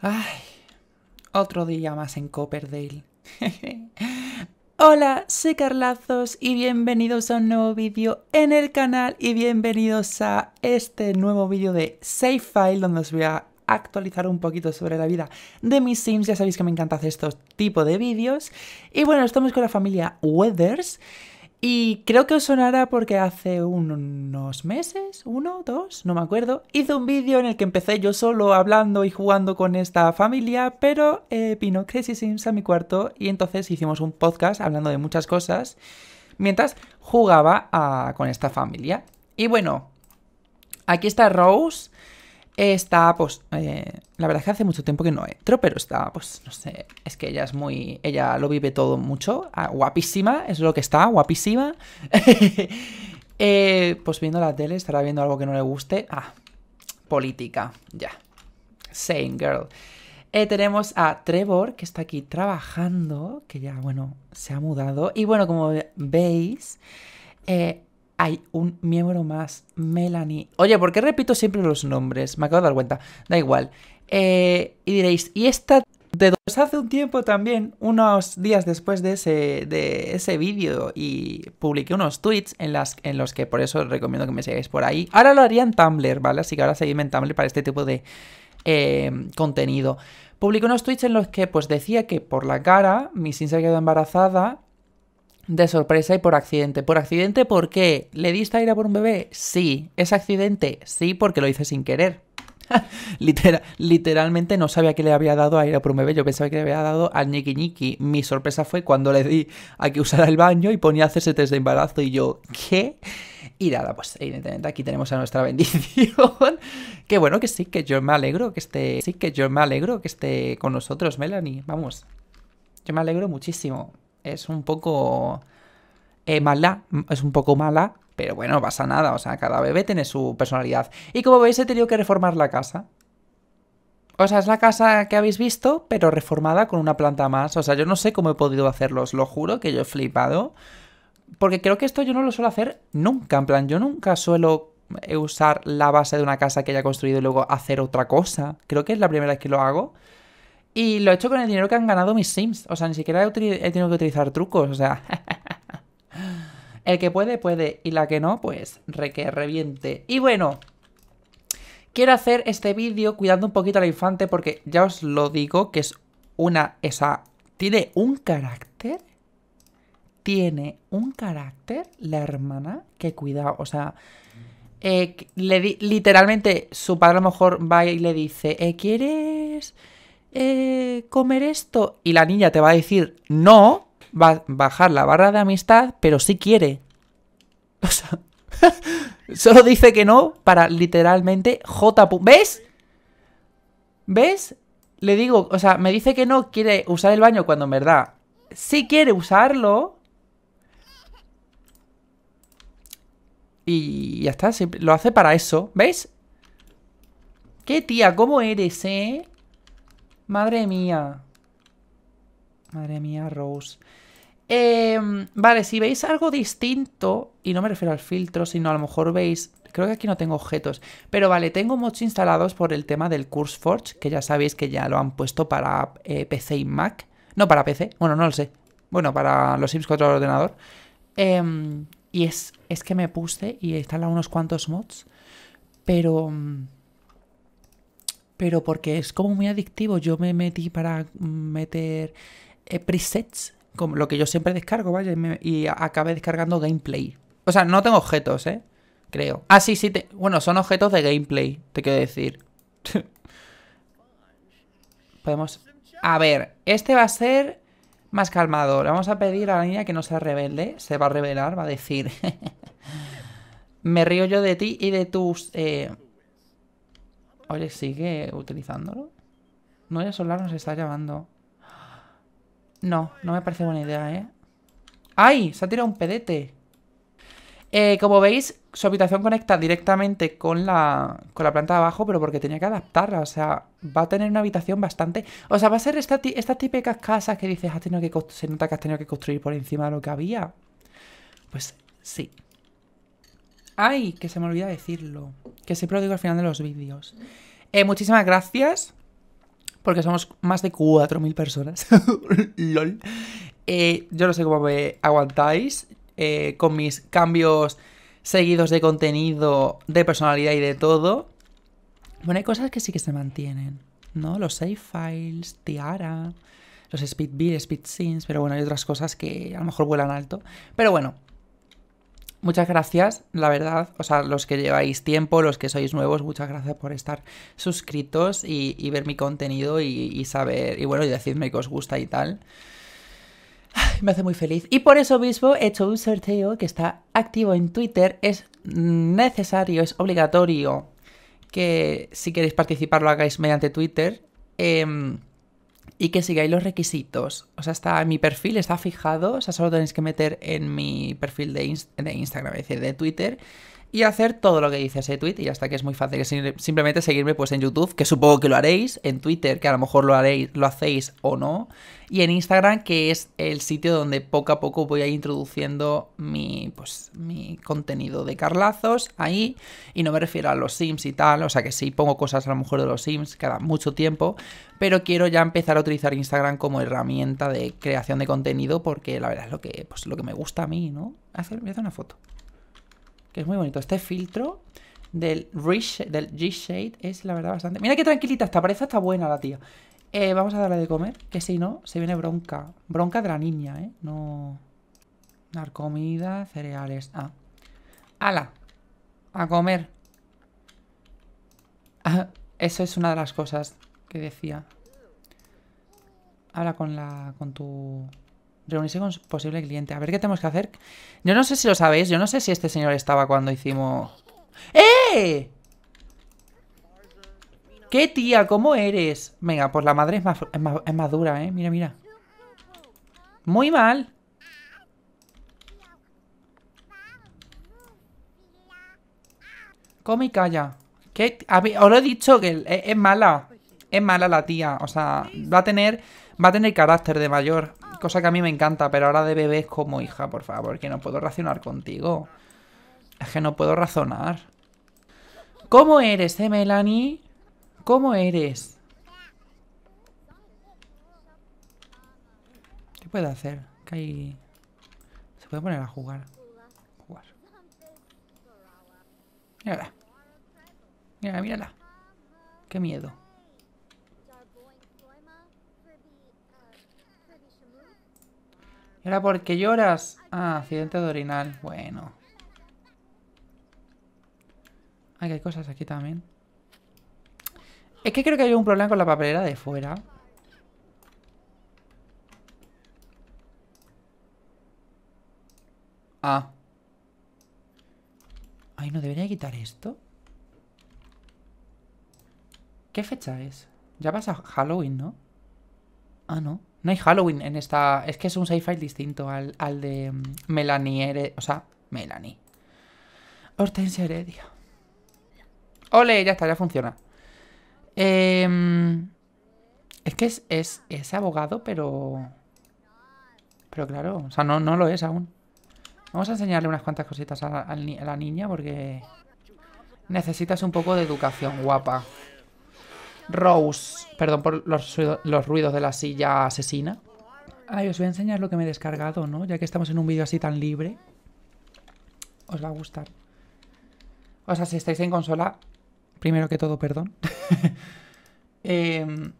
Ay, otro día más en Copperdale. Hola, soy Carlazos y bienvenidos a un nuevo vídeo en el canal y bienvenidos a este nuevo vídeo de Safe File donde os voy a actualizar un poquito sobre la vida de mis Sims, ya sabéis que me encanta hacer estos tipo de vídeos. Y bueno, estamos con la familia Weathers y creo que os sonará porque hace unos meses, uno, dos, no me acuerdo, hice un vídeo en el que empecé yo solo hablando y jugando con esta familia, pero eh, vino Crazy Sims a mi cuarto y entonces hicimos un podcast hablando de muchas cosas mientras jugaba ah, con esta familia. Y bueno, aquí está Rose, está, pues, eh, la verdad es que hace mucho tiempo que no entro, pero está, pues, no sé, es que ella es muy, ella lo vive todo mucho, ah, guapísima, es lo que está, guapísima. Eh, pues viendo la tele, estará viendo algo que no le guste. Ah, política, ya. Same girl. Eh, tenemos a Trevor, que está aquí trabajando, que ya, bueno, se ha mudado. Y bueno, como veis, eh, hay un miembro más, Melanie. Oye, ¿por qué repito siempre los nombres? Me acabo de dar cuenta. Da igual. Eh, y diréis, ¿y esta de dos pues hace un tiempo también, unos días después de ese, de ese vídeo, y publiqué unos tweets en, las, en los que por eso os recomiendo que me sigáis por ahí. Ahora lo haría en Tumblr, ¿vale? Así que ahora seguidme en Tumblr para este tipo de eh, contenido. Publiqué unos tweets en los que pues decía que por la cara mi sin ha quedó embarazada de sorpresa y por accidente. ¿Por accidente por qué? ¿Le diste aire por un bebé? Sí. ¿Es accidente? Sí, porque lo hice sin querer. literalmente no sabía que le había dado aire por un bebé, yo pensaba que le había dado al ñiqui Mi sorpresa fue cuando le di a que usara el baño y ponía hacerse test de embarazo y yo, ¿qué? Y nada, pues evidentemente aquí tenemos a nuestra bendición. que bueno que sí, que yo me alegro que esté, sí que yo me alegro que esté con nosotros, Melanie, vamos. Yo me alegro muchísimo es un poco eh, mala, es un poco mala, pero bueno, pasa nada, o sea, cada bebé tiene su personalidad. Y como veis, he tenido que reformar la casa. O sea, es la casa que habéis visto, pero reformada con una planta más. O sea, yo no sé cómo he podido hacerlo, os lo juro, que yo he flipado. Porque creo que esto yo no lo suelo hacer nunca. En plan, yo nunca suelo eh, usar la base de una casa que haya construido y luego hacer otra cosa. Creo que es la primera vez que lo hago. Y lo he hecho con el dinero que han ganado mis sims. O sea, ni siquiera he, tenido que utilizar trucos. O sea, el que puede, puede. Y la que no, pues re que reviente. Y bueno, quiero hacer este vídeo cuidando un poquito a la infante porque ya os lo digo que es una... Esa... Tiene un carácter. Tiene un carácter la hermana que cuidado. O sea... Eh, le literalmente su padre a lo mejor va y le dice, eh, ¿quieres eh, comer esto? Y la niña te va a decir no, va a bajar la barra de amistad, pero sí quiere. solo dice que no para literalmente J. ¿Ves? ¿Ves? Le digo, o sea, me dice que no quiere usar el baño cuando en verdad sí quiere usarlo. Y ya está, lo hace para eso. ¿Ves? ¿Qué tía? ¿Cómo eres, eh? Madre mía. Madre mía, Rose. Em, vale, si veis algo distinto, y no me refiero al filtro, sino a lo mejor veis... Creo que aquí no tengo objetos. Pero vale, tengo mods instalados por el tema del Curse Forge, que ya sabéis que ya lo han puesto para eh, PC y Mac. No, para PC. Bueno, no lo sé. Bueno, para los Sims 4 del ordenador. Em, y es, es que me puse y instala unos cuantos mods. Pero... Mm, pero porque es como muy adictivo. Yo me metí para meter eh, presets, como lo que yo siempre descargo, ¿vale? y, acabé descargando gameplay. O sea, no tengo objetos, ¿eh? Creo. Ah, sí, sí. Bueno, son objetos de gameplay, te quiero decir. Podemos... A ver, este va a ser más calmado. vamos a pedir a la niña que no se rebelde. Se va a revelar va a decir... Me río yo de ti y de tus... Eh, Oye, sigue utilizándolo. No, es Solar nos está llamando. No, no me parece buena idea, ¿eh? ¡Ay! Se ha tirado un pedete. Eh, como veis, su habitación conecta directamente con la, con la planta de abajo, pero porque tenía que adaptarla. O sea, va a tener una habitación bastante... O sea, va a ser estas esta típicas casas que dices, ah, que se nota que has tenido que construir por encima de lo que había. Pues sí. Ay, que se me olvida decirlo. Que siempre lo digo al final de los vídeos. Eh, muchísimas gracias. Porque somos más de 4.000 personas. LOL. Eh, yo no sé cómo me aguantáis eh, con mis cambios seguidos de contenido, de personalidad y de todo. Bueno, hay cosas que sí que se mantienen, ¿no? Los save files, Tiara, los speed beat, speed scenes, pero bueno, hay otras cosas que a lo mejor vuelan alto. Pero bueno, Muchas gracias, la verdad. O sea, los que lleváis tiempo, los que sois nuevos, muchas gracias por estar suscritos y, ver mi contenido y, saber, y bueno, y decirme que os gusta y tal. me hace muy feliz. Y por eso mismo he hecho un sorteo que está activo en Twitter. Es necesario, es obligatorio que si queréis participar lo hagáis mediante Twitter. Eh, y que sigáis los requisitos. O sea, está, mi perfil está fijado, o sea, solo tenéis que meter en mi perfil de, de Instagram, es decir, de Twitter, y hacer todo lo que dice ese tweet y hasta que es muy fácil simplemente seguirme pues en YouTube, que supongo que lo haréis, en Twitter, que a lo mejor lo haréis, lo hacéis o no, y en Instagram, que es el sitio donde poco a poco voy a ir introduciendo mi pues mi contenido de Carlazos ahí y no me refiero a los Sims y tal, o sea que sí pongo cosas a lo mejor de los Sims cada mucho tiempo, pero quiero ya empezar a utilizar Instagram como herramienta de creación de contenido porque la verdad es lo que pues, lo que me gusta a mí, ¿no? Hacer, hacer una foto que es muy bonito. Este filtro del, del G-Shade es la verdad bastante... Mira qué tranquilita está, parece está buena la tía. Eh, vamos a darle de comer, que si no, se viene bronca. Bronca de la niña, ¿eh? No... Dar comida, cereales... Ah. ¡Hala! A comer. Ah, eso es una de las cosas que decía. Habla con la... con tu... Reunirse con su posible cliente. A ver qué tenemos que hacer. Yo no sé si lo sabéis. Yo no sé si este señor estaba cuando hicimos... ¡Eh! ¡Qué tía! ¿Cómo eres? Venga, pues la madre es más, dura, ¿eh? Mira, mira. Muy mal. Come y calla. ¿Qué? Os lo he dicho que es, mala. Es mala la tía. O sea, va a tener... Va a tener carácter de mayor cosa que a mí me encanta, pero ahora de bebés como hija, por favor, que no puedo racionar contigo. Es que no puedo razonar. ¿Cómo eres, eh, Melanie? ¿Cómo eres? ¿Qué puedo hacer? ¿Qué hay... Se puede poner a jugar. Jugar. Mírala. Mírala, mírala. Qué miedo. ¿Y ahora por qué lloras? Ah, accidente de orinal. Bueno. Ay, que hay cosas aquí también. Es que creo que hay un problema con la papelera de fuera. Ah. Ay, ¿no debería quitar esto? ¿Qué fecha es? Ya pasa Halloween, ¿no? Ah, no. No hay Halloween en esta... Es que es un sci-fi distinto al, de mm, Melanie O sea, Melanie. Hortensia Heredia. Ole, ya está, ya funciona. Em, es que es, abogado, pero... Pero claro, o sea, no, no lo es aún. Vamos a enseñarle unas cuantas cositas a la, a la niña porque... Necesitas un poco de educación, guapa. Rose. Perdón por los, ruidos de la silla asesina. Ay, os voy a enseñar lo que me he descargado, ¿no? Ya que estamos en un vídeo así tan libre. Os va a gustar. O sea, si estáis en consola, primero que todo, perdón. Em,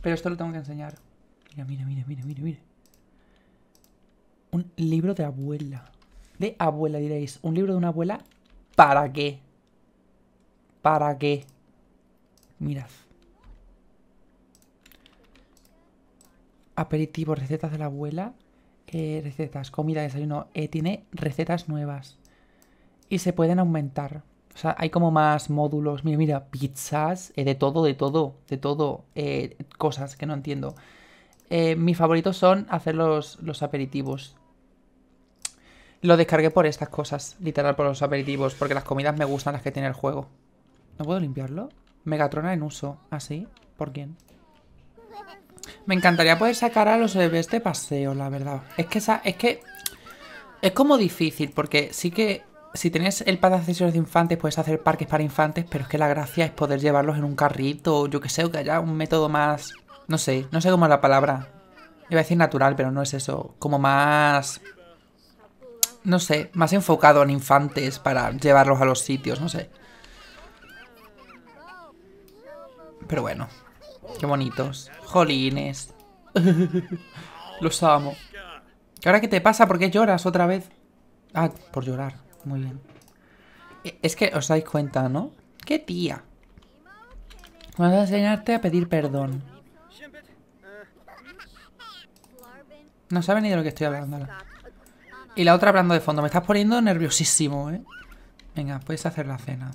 pero esto lo tengo que enseñar. Mira, mira, mira, mira, mira, mira. Un libro de abuela. De abuela, diréis. Un libro de una abuela, ¿para qué? ¿Para qué? Mirad. Aperitivos, recetas de la abuela. Eh, recetas, comida, desayuno. Eh, tiene recetas nuevas. Y se pueden aumentar. O sea, hay como más módulos. Mira, mira, pizzas, eh, de todo, de todo, de todo. Eh, cosas que no entiendo. mis favoritos son hacer los, los, aperitivos. Lo descargué por estas cosas, literal, por los aperitivos, porque las comidas me gustan las que tiene el juego. ¿No puedo limpiarlo? Megatrona en uso. ¿Así? ¿Ah, ¿Por quién? Me encantaría poder sacar a los bebés de paseo, la verdad. Es que es que es como difícil, porque sí que si tienes el par de accesorios de infantes, puedes hacer parques para infantes, pero es que la gracia es poder llevarlos en un carrito, yo que sé, o que haya un método más. No sé, no sé cómo es la palabra. Iba a decir natural, pero no es eso. Como más. No sé, más enfocado en infantes para llevarlos a los sitios, no sé. Pero bueno, qué bonitos. Jolines. Los amo. ahora qué te pasa? ¿Por qué lloras otra vez? Ah, por llorar. Muy bien. E, es que os dais cuenta, ¿no? ¡Qué tía! vas a enseñarte a pedir perdón. No sabe ni de lo que estoy hablando. Y la otra hablando de fondo. Me estás poniendo nerviosísimo, ¿eh? Venga, puedes hacer la cena.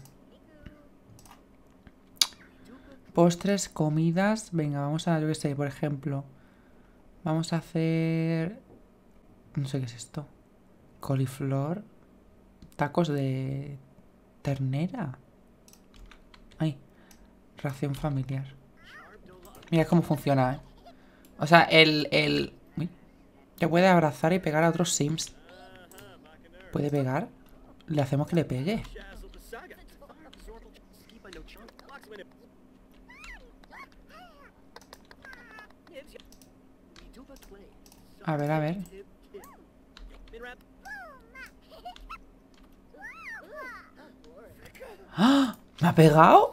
Ostres comidas. Venga, vamos a, yo qué sé, por ejemplo. Vamos a hacer. No sé qué es esto. Coliflor. Tacos de ternera. Ay. Ración familiar. Mira cómo funciona, ¿eh? O sea, el... el... Te puede abrazar y pegar a otros sims. ¿Puede pegar? Le hacemos que le pegue. A ver, a ver. ¿Me ha pegado?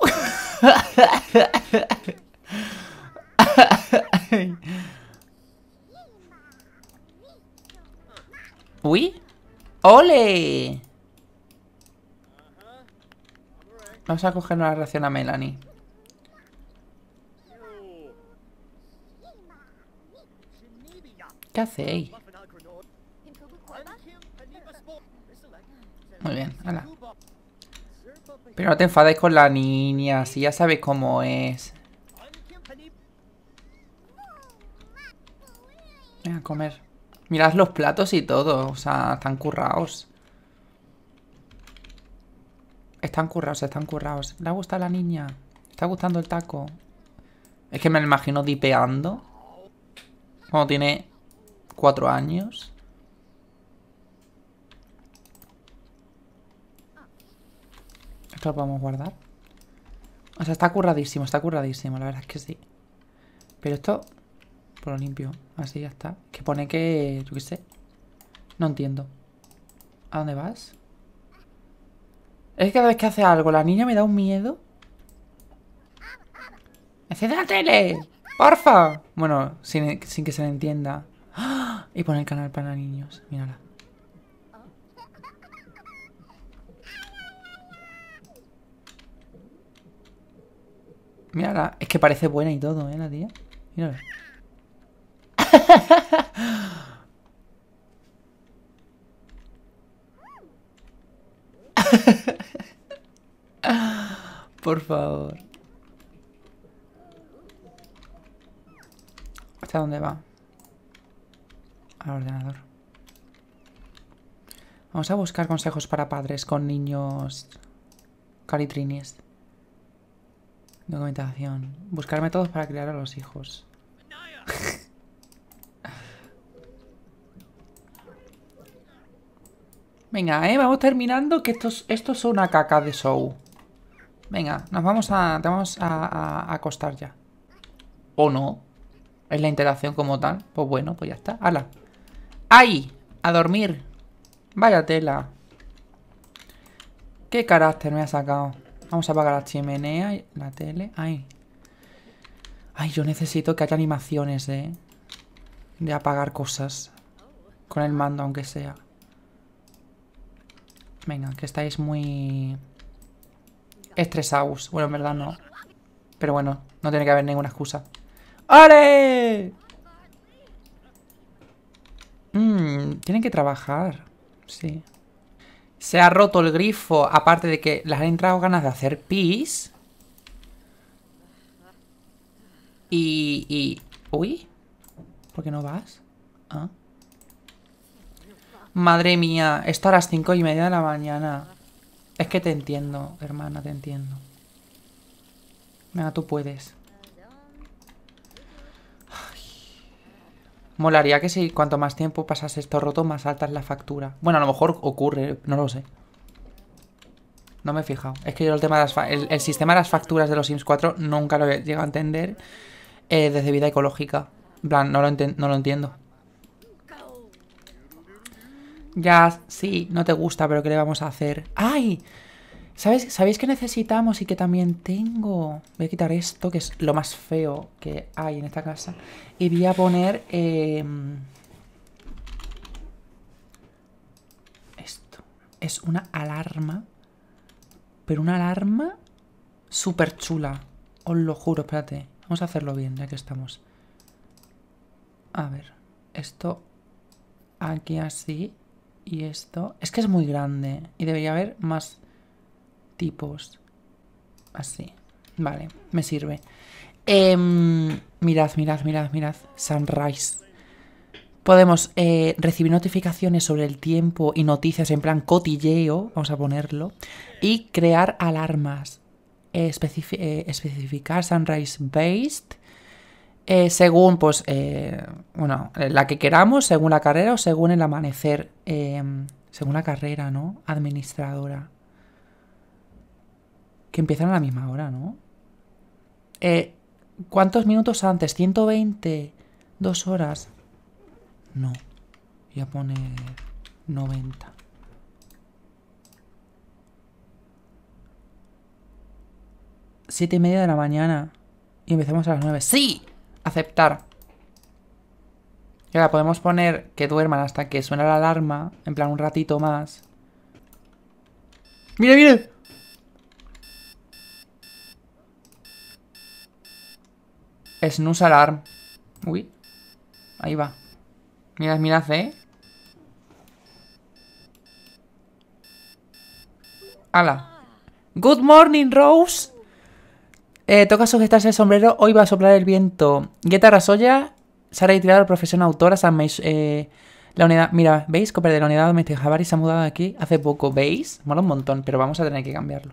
¡Uy! ¡Ole! Vamos a coger una reacción a Melanie. ¿Qué hacéis? Muy bien, hala. Pero no te enfades con la niña, si ya sabes cómo es. Ven a comer. Mirad los platos y todo, o sea, están currados. Están currados, están currados. ¿Le gusta la niña? ¿Está gustando el taco? Es que me lo imagino dipeando. Como tiene cuatro años. Esto lo podemos guardar. O sea, está curradísimo, está curradísimo, la verdad es que sí. Pero esto, por lo limpio, así ya está. Que pone que, yo qué sé, no entiendo. ¿A dónde vas? Es que cada vez que hace algo, la niña me da un miedo. ¡Enciende la tele! ¡Porfa! Bueno, sin, sin que se le entienda. Y poner el canal para niños. Mírala. Mírala. Es que parece buena y todo, ¿eh? La tía. Mírala. Por favor. ¿Hasta dónde va? ordenador. Vamos a buscar consejos para padres con niños caritrines. Documentación. Buscar métodos para criar a los hijos. Venga, eh, vamos terminando que estos, estos son una caca de show. Venga, nos vamos a, vamos a, a, acostar ya. O no. Es la interacción como tal. Pues bueno, pues ya está. ¡Hala! ¡Ay! A dormir. Vaya tela. ¿Qué carácter me ha sacado? Vamos a apagar la chimenea y la tele. ¡Ay! Ay, yo necesito que haya animaciones, de... ¿eh? De apagar cosas. Con el mando, aunque sea. Venga, que estáis muy... Estresados. Bueno, en verdad no. Pero bueno, no tiene que haber ninguna excusa. ¡Ale! Mmm, tienen que trabajar. Sí. Se ha roto el grifo, aparte de que las han entrado ganas de hacer pis. Y, Uy, ¿por qué no vas? ¿Ah? Madre mía, esto a las cinco y media de la mañana. Es que te entiendo, hermana, te entiendo. Venga, tú puedes. Molaría que si cuanto más tiempo pasas esto roto, más alta es la factura. Bueno, a lo mejor ocurre, no lo sé. No me he fijado. Es que yo el tema de las el, sistema de las facturas de los Sims 4 nunca lo he llegado a entender eh, desde vida ecológica. En plan, no lo, no lo entiendo. Ya, sí, no te gusta, pero ¿qué le vamos a hacer? ¡Ay! ¿Sabéis, ¿Sabéis que necesitamos y que también tengo? Voy a quitar esto, que es lo más feo que hay en esta casa. Y voy a poner... Em, esto. Es una alarma. Pero una alarma súper chula. Os lo juro, espérate. Vamos a hacerlo bien, ya que estamos. A ver. Esto aquí así. Y esto... Es que es muy grande. Y debería haber más tipos. Así. Vale, me sirve. Em, mirad, mirad, mirad, mirad. Sunrise. Podemos eh, recibir notificaciones sobre el tiempo y noticias en plan cotilleo, vamos a ponerlo, y crear alarmas. Eh, eh, especificar Sunrise Based según, pues, bueno, la que queramos, según la carrera o según el amanecer, em, según la carrera, ¿no? Administradora. Que empiezan a la misma hora, ¿no? Eh, ¿Cuántos minutos antes? ¿120? ¿Dos horas? No. Voy a poner 90. Siete y media de la mañana. Y empecemos a las nueve. ¡Sí! Aceptar. Y ahora podemos poner que duerman hasta que suena la alarma. En plan, un ratito más. ¡Mire, mire! Snooze alarm. Uy. Ahí va. mira, mirad, ¿eh? Hala Good morning, Rose. Eh, toca sujetarse el sombrero. Hoy va a soplar el viento. Guetta Rasoya Sara ha retirado profesión autora. Se eh, la unidad, mira, ¿veis? Cooper de la unidad doméstica Javari se ha mudado aquí hace poco. ¿Veis? Mola un montón, pero vamos a tener que cambiarlo.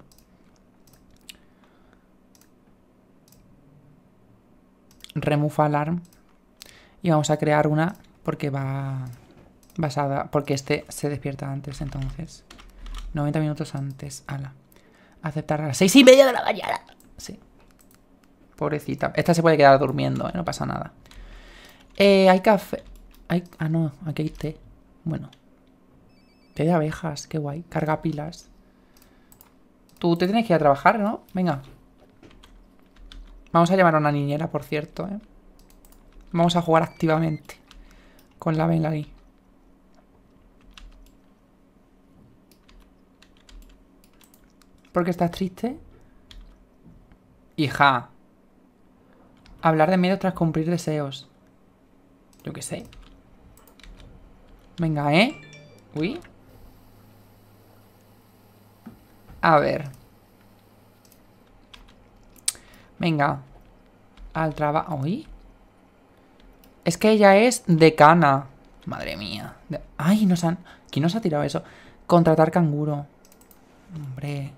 remove alarm y vamos a crear una porque va basada, porque este se despierta antes entonces. 90 minutos antes, ala. Aceptar a las 6 y media de la mañana. Sí. Pobrecita. Esta se puede quedar durmiendo, ¿eh? no pasa nada. Eh, hay café. Hay... Ah, no, aquí hay té. Bueno. Té de abejas, qué guay. Carga pilas. Tú te tienes que ir a trabajar, ¿no? Venga. Vamos a llamar a una niñera, por cierto, ¿eh? Vamos a jugar activamente con la Bengali. ¿Por qué estás triste? Hija. Hablar de miedo tras cumplir deseos. Yo qué sé. Venga, ¿eh? Uy. A ver. Venga. Al trabajo. ¿Hoy? Es que ella es decana. Madre mía. Ay, nos han... ¿Quién nos ha tirado eso? Contratar canguro. Hombre.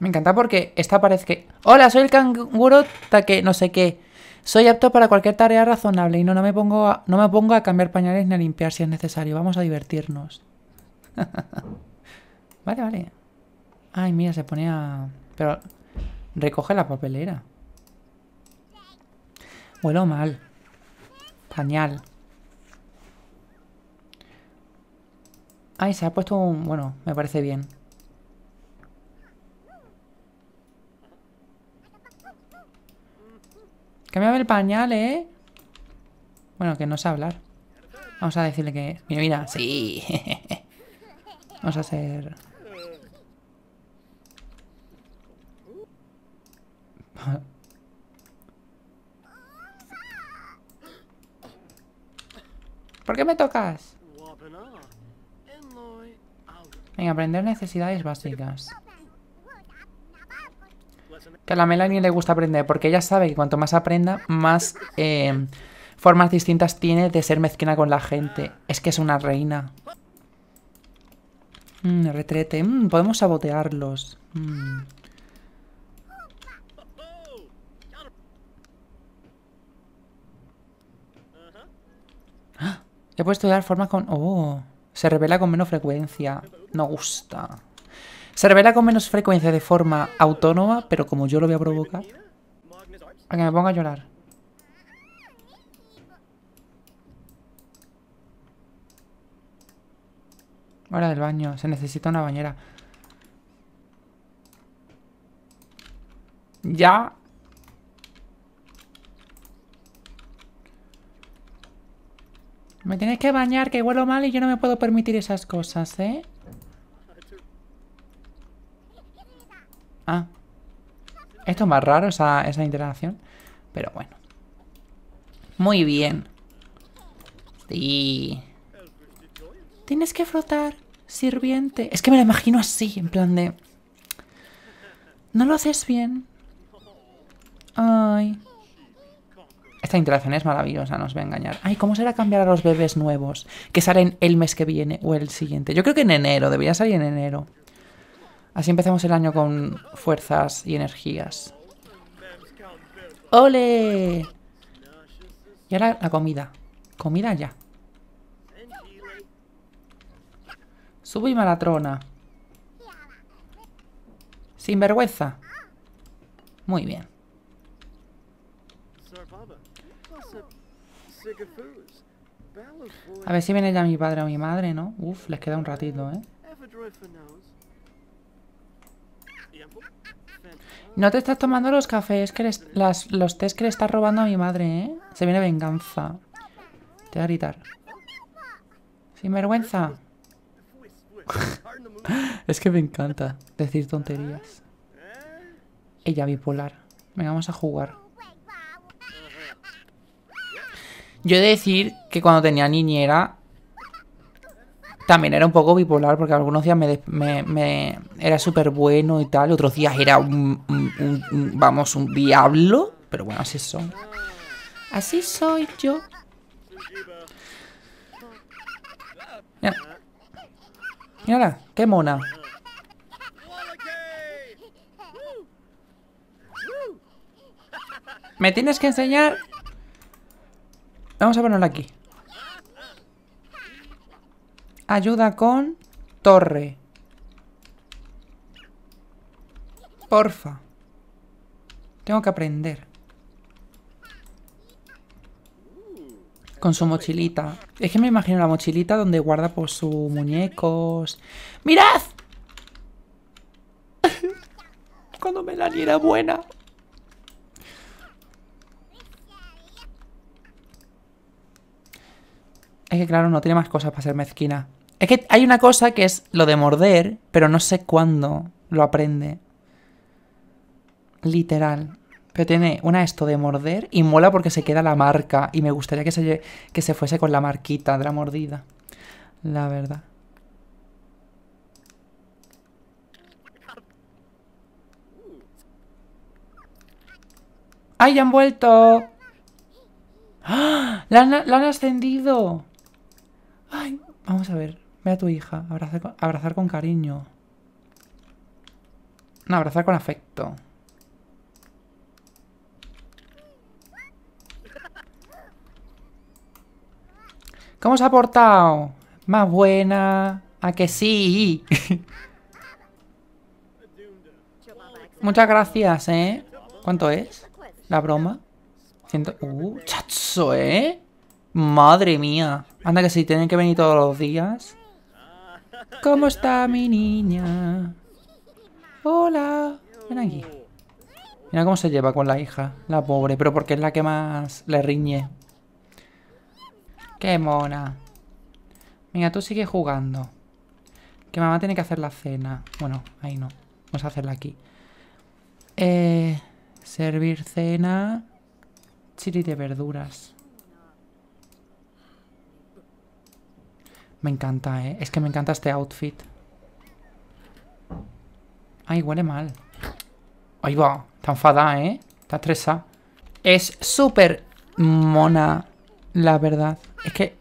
Me encanta porque esta parece que... Hola, soy el canguro que no sé qué. Soy apto para cualquier tarea razonable y no, me pongo a, no me pongo a cambiar pañales ni a limpiar si es necesario. Vamos a divertirnos. vale, vale. Ay, mira, se pone a... Pero Recoge la papelera. Vuelo mal. Pañal. Ay, se ha puesto un... Bueno, me parece bien. a ver el pañal, ¿eh? Bueno, que no sé hablar. Vamos a decirle que... Mira, mira, sí. Vamos a hacer... ¿Por qué me tocas? Venga, aprender necesidades básicas. Que a la Melanie le gusta aprender, porque ella sabe que cuanto más aprenda, más eh, formas distintas tiene de ser mezquina con la gente. Es que es una reina. Mmm, retrete. Mmm, podemos sabotearlos. Mmm. Ya puedo estudiar formas con... Oh, se revela con menos frecuencia. No gusta. Se revela con menos frecuencia de forma autónoma, pero como yo lo voy a provocar... A que me ponga a llorar. Hora del baño. Se necesita una bañera. Ya Me tienes que bañar, que huelo mal y yo no me puedo permitir esas cosas, ¿eh? Ah. Esto es más raro, esa, esa interacción. Pero bueno. Muy bien. Sí. Tienes que frotar, sirviente. Es que me la imagino así, en plan de... No lo haces bien. Ay. Esta interacción es maravillosa, nos va a engañar. Ay, ¿cómo será cambiar a los bebés nuevos que salen el mes que viene o el siguiente? Yo creo que en enero, debería salir en enero. Así empezamos el año con fuerzas y energías. ¡Ole! Y ahora la comida. Comida ya. Subo y malatrona. Sin vergüenza. Muy bien. A ver si viene ya mi padre o mi madre, ¿no? Uf, les queda un ratito, ¿eh? No te estás tomando los cafés, que los test que le estás robando a mi madre, ¿eh? Se viene venganza. Te voy a gritar. Sin vergüenza. es que me encanta decir tonterías. Eh. Ella bipolar. Venga, vamos a jugar. Yo he de decir que cuando tenía niñera también era un poco bipolar porque algunos días me, era súper bueno y tal, otros días era un, vamos, un diablo, pero bueno, así son. Así soy yo. Mira. Mírala, qué mona. Me tienes que enseñar Vamos a ponerla aquí. Ayuda con torre. Porfa. Tengo que aprender. Con su mochilita. Es que me imagino la mochilita donde guarda por pues, sus muñecos. ¡Mirad! Cuando me la era buena. que claro, no tiene más cosas para ser mezquina. Es que hay una cosa que es lo de morder, pero no sé cuándo lo aprende. Literal. Pero tiene una esto de morder y mola porque se queda la marca. Y me gustaría que se, que se fuese con la marquita de la mordida. La verdad. ¡Ay, ya han vuelto! ¡Ah! ¡La han, han ascendido! Vamos a ver. Ve a tu hija. Abrazar con, cariño. No, abrazar con afecto. ¿Cómo se ha portado? Más buena. ¿A que sí? Muchas gracias, ¿eh? ¿Cuánto es? ¿La broma? Uh, chacho, ¿eh? Madre mía. Anda que sí, tienen que venir todos los días. ¿Cómo está mi niña? Hola. Ven aquí. Mira cómo se lleva con la hija, la pobre, pero porque es la que más le riñe. ¡Qué mona! Mira, tú sigue jugando. Que mamá tiene que hacer la cena. Bueno, ahí no. Vamos a hacerla aquí. Eh, servir cena. Chili de verduras. Me encanta, ¿eh? Es que me encanta este outfit. Ay, huele mal. Ay, va. Está enfadada, ¿eh? Está estresada. Es súper mona, la verdad. Es que...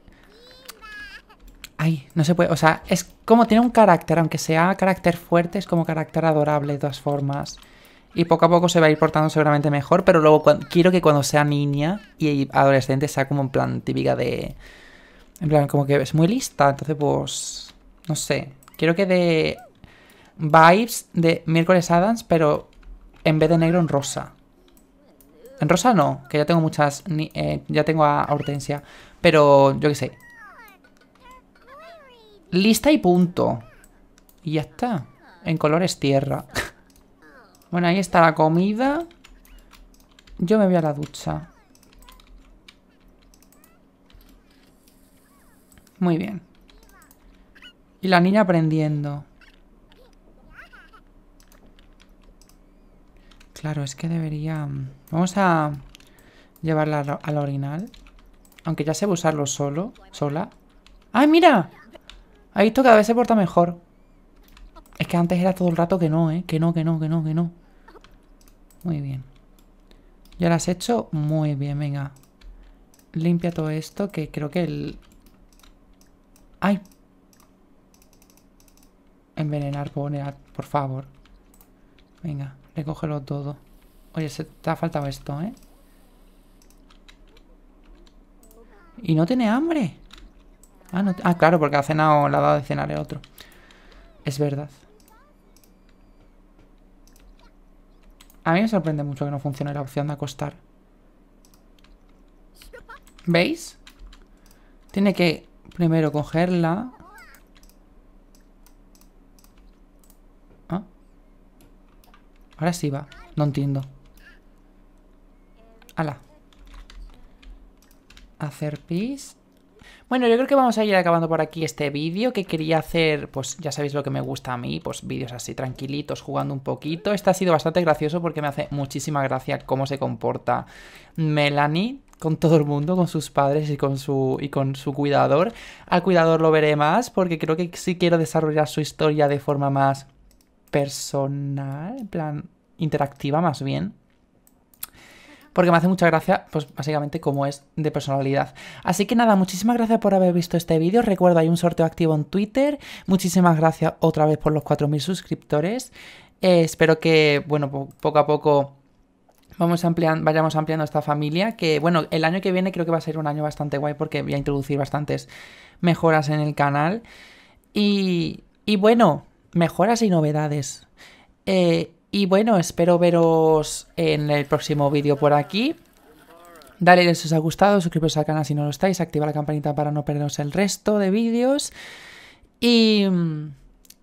Ay, no se puede... O sea, es como tiene un carácter, aunque sea carácter fuerte, es como carácter adorable de todas formas. Y poco a poco se va a ir portando seguramente mejor, pero luego quiero que cuando sea niña y adolescente sea como en plan típica de... En plan, como que es muy lista, entonces pues... No sé. Quiero que de vibes de miércoles Adams, pero en vez de negro en rosa. En rosa no, que ya tengo muchas... Eh, ya tengo a Hortensia. Pero yo qué sé. Lista y punto. Y ya está. En colores tierra. bueno, ahí está la comida. Yo me voy a la ducha. Muy bien. Y la niña aprendiendo. Claro, es que debería... Mm, vamos a llevarla al orinal. Aunque ya sé usarlo solo, sola. ¡Ay, mira! Ha visto a veces se porta mejor. Es que antes era todo el rato que no, ¿eh? Que no, que no, que no, que no. Muy bien. Ya lo has hecho muy bien, venga. Limpia todo esto, que creo que el, ¡Ay! Envenenar, ponear, por favor. Venga, recógelo todo. Oye, te ha faltado esto, ¿eh? Y no tiene hambre. Ah, ah, claro, porque ha cenado, le ha dado de cenar el otro. Es verdad. A mí me sorprende mucho que no funcione la opción de acostar. ¿Veis? Tiene que primero cogerla. Ah. Ahora sí va. No entiendo. Ala. Hacer pis. Bueno, yo creo que vamos a ir acabando por aquí este vídeo que quería hacer, pues ya sabéis lo que me gusta a mí, pues vídeos así tranquilitos, jugando un poquito. Este ha sido bastante gracioso porque me hace muchísima gracia cómo se comporta Melanie con todo el mundo, con sus padres y con su, y con su cuidador. Al cuidador lo veré más porque creo que sí quiero desarrollar su historia de forma más personal, en plan interactiva más bien. Porque me hace mucha gracia, pues básicamente como es de personalidad. Así que nada, muchísimas gracias por haber visto este vídeo. Recuerdo hay un sorteo activo en Twitter. Muchísimas gracias otra vez por los 4.000 suscriptores. Eh, espero que, bueno, poco a poco Vamos ampliando, vayamos ampliando esta familia, que bueno, el año que viene creo que va a ser un año bastante guay porque voy a introducir bastantes mejoras en el canal. Y, bueno, mejoras y novedades. Eh, y bueno, espero veros en el próximo vídeo por aquí. Dale si os ha gustado, suscribiros al canal si no lo estáis, activa la campanita para no perderos el resto de vídeos. Y,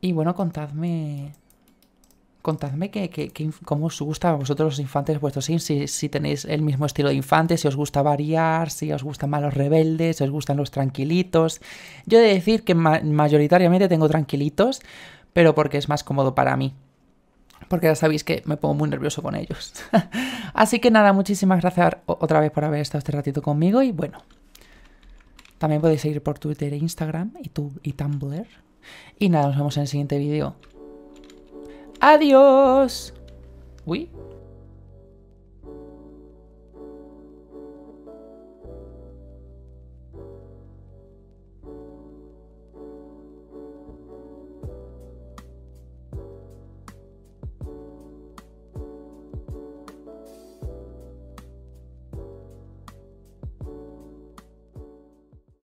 y bueno, contadme contadme que, cómo os gusta a vosotros los infantes vuestros sims, si, tenéis el mismo estilo de infantes, si os gusta variar, si os gustan más los rebeldes, si os gustan los tranquilitos. Yo he de decir que mayoritariamente tengo tranquilitos, pero porque es más cómodo para mí. Porque ya sabéis que me pongo muy nervioso con ellos. Así que nada, muchísimas gracias otra vez por haber estado este ratito conmigo y bueno. También podéis seguir por Twitter e Instagram y Tumblr. Y nada, nos vemos en el siguiente vídeo. Adiós. Uy.